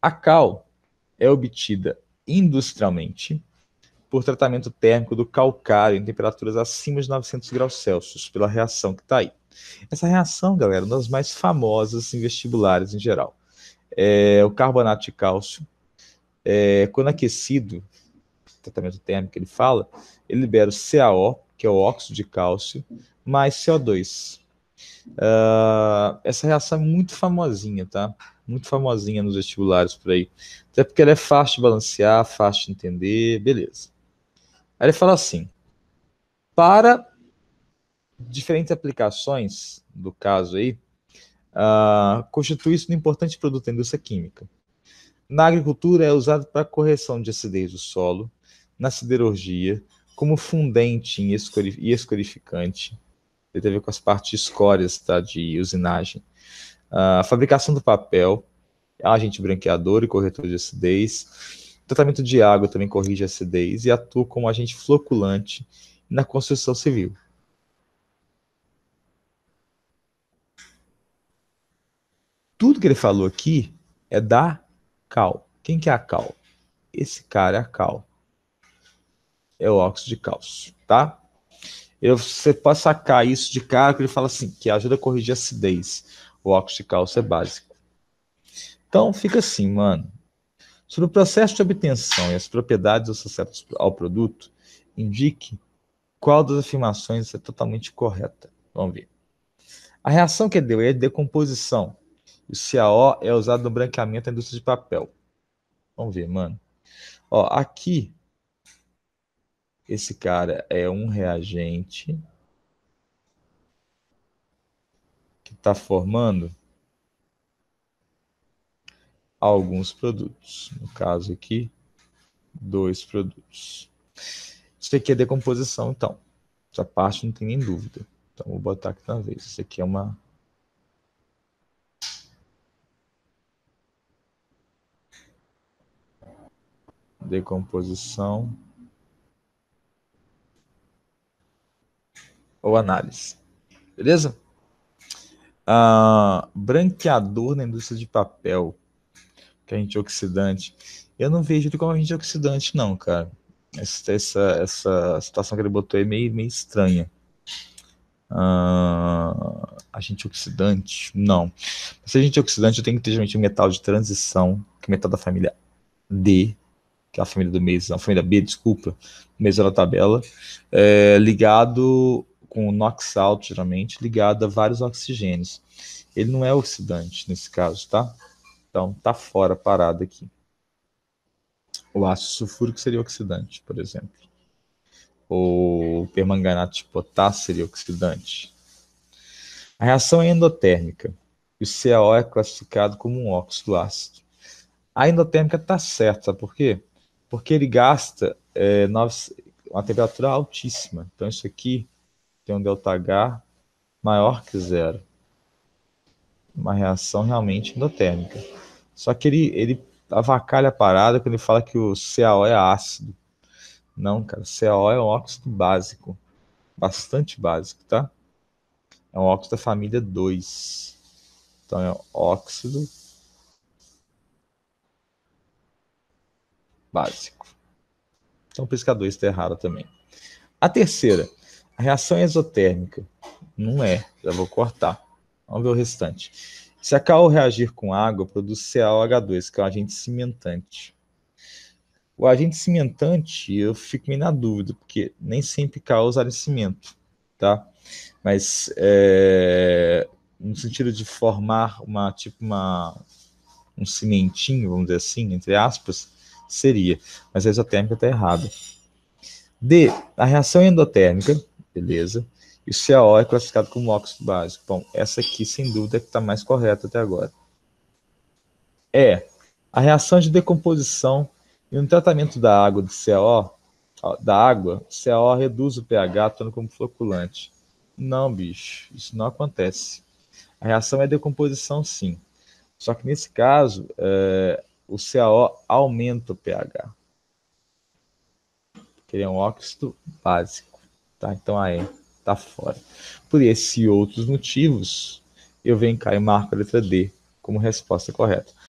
A cal é obtida industrialmente por tratamento térmico do calcário em temperaturas acima de 900 graus Celsius, pela reação que está aí. Essa reação, galera, é uma das mais famosas em vestibulares em geral. É, o carbonato de cálcio, é, quando aquecido, tratamento térmico que ele fala, ele libera o CaO, que é o óxido de cálcio, mais CO2. Uh, essa reação é muito famosinha, tá? Muito famosinha nos vestibulares por aí. Até porque ela é fácil de balancear, fácil de entender, beleza. Aí ele fala assim: para diferentes aplicações do caso aí, uh, ah, constitui-se um importante produto da indústria química. Na agricultura é usado para correção de acidez do solo, na siderurgia, como fundente e escorificante ele teve com as partes de escórias, tá? De usinagem. A fabricação do papel, agente branqueador e corretor de acidez. O tratamento de água também corrige a acidez e atua como agente floculante na construção civil. Tudo que ele falou aqui é da cal. Quem que é a cal? Esse cara é a cal. É o óxido de cálcio, tá? Eu, você pode sacar isso de cara, que ele fala assim, que ajuda a corrigir a acidez. O óxido de cálcio é básico. Então, fica assim, mano. Sobre o processo de obtenção e as propriedades associadas ao produto, indique qual das afirmações é totalmente correta. Vamos ver. A reação que deu é de decomposição. O CaO é usado no branqueamento da indústria de papel. Vamos ver, mano. Ó, aqui esse cara é um reagente que está formando alguns produtos. No caso aqui, dois produtos. Isso aqui é decomposição, então. Essa parte não tem nem dúvida. Então, vou botar aqui na vez. Isso aqui é uma decomposição ou análise. Beleza? A branqueador na indústria de papel, que é antioxidante. Eu não vejo ele como antioxidante, não, cara. Essa, essa, essa situação que ele botou é meio, meio estranha. a ah, agente oxidante? Não. Se é agente oxidante, eu tenho que ter geralmente um metal de transição, que é metal da família D, que é a família do mês, não família B, desculpa, mesão da tabela, é, ligado com o NOx alto, geralmente, ligado a vários oxigênios. Ele não é oxidante nesse caso, tá? Então, tá fora a parada aqui. O ácido sulfúrico seria oxidante, por exemplo. o permanganato de potássio seria oxidante. A reação é endotérmica. E o CaO é classificado como um óxido ácido. A endotérmica está certa, sabe por quê? Porque ele gasta é, nove, uma temperatura altíssima. Então, isso aqui tem um ΔH maior que zero. Uma reação realmente endotérmica. Só que ele, ele avacalha a parada quando ele fala que o CaO é ácido. Não, cara, CaO é um óxido básico. Bastante básico, tá? É um óxido da família 2. Então é um óxido básico. Então, pescador está errado também. A terceira, a reação é exotérmica. Não é. Já vou cortar. Vamos ver o restante. Se a cal reagir com água, produz CaOH2, que é um agente cimentante. O agente cimentante, eu fico meio na dúvida, porque nem sempre cal é cimento, tá? Mas é, no sentido de formar uma, tipo uma, um cimentinho, vamos dizer assim, entre aspas, seria. Mas a exotérmica está errada. D. A reação endotérmica beleza? E o CaO é classificado como óxido básico. Bom, essa aqui, sem dúvida, é que está mais correta até agora. É, a reação de decomposição e um tratamento da água de CO, da água, o CO reduz o pH, tornando como floculante. Não, bicho, isso não acontece. A reação é decomposição, sim. Só que nesse caso, é, o CaO aumenta o pH. Que ele é um óxido básico. Tá? Então a ah, E é, está fora. Por esses e outros motivos, eu venho cá e marco a letra D como resposta correta.